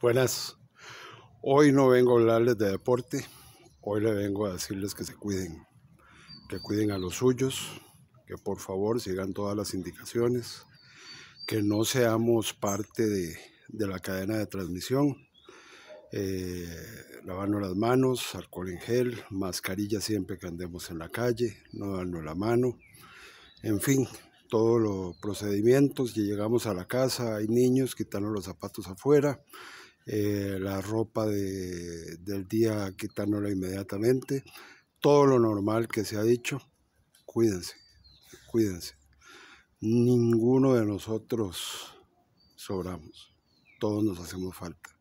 Buenas. Hoy no vengo a hablarles de deporte, hoy le vengo a decirles que se cuiden, que cuiden a los suyos, que por favor sigan todas las indicaciones, que no seamos parte de, la cadena de transmisión, Lavando eh, lavarnos las manos, alcohol en gel, mascarilla siempre que andemos en la calle, no darnos la mano, en fin, todos los procedimientos, que llegamos a la casa, hay niños, quitarnos los zapatos afuera, eh, la ropa del día, quitándola inmediatamente, todo lo normal que se ha dicho, cuídense, cuídense. Ninguno de nosotros sobramos, todos nos hacemos falta.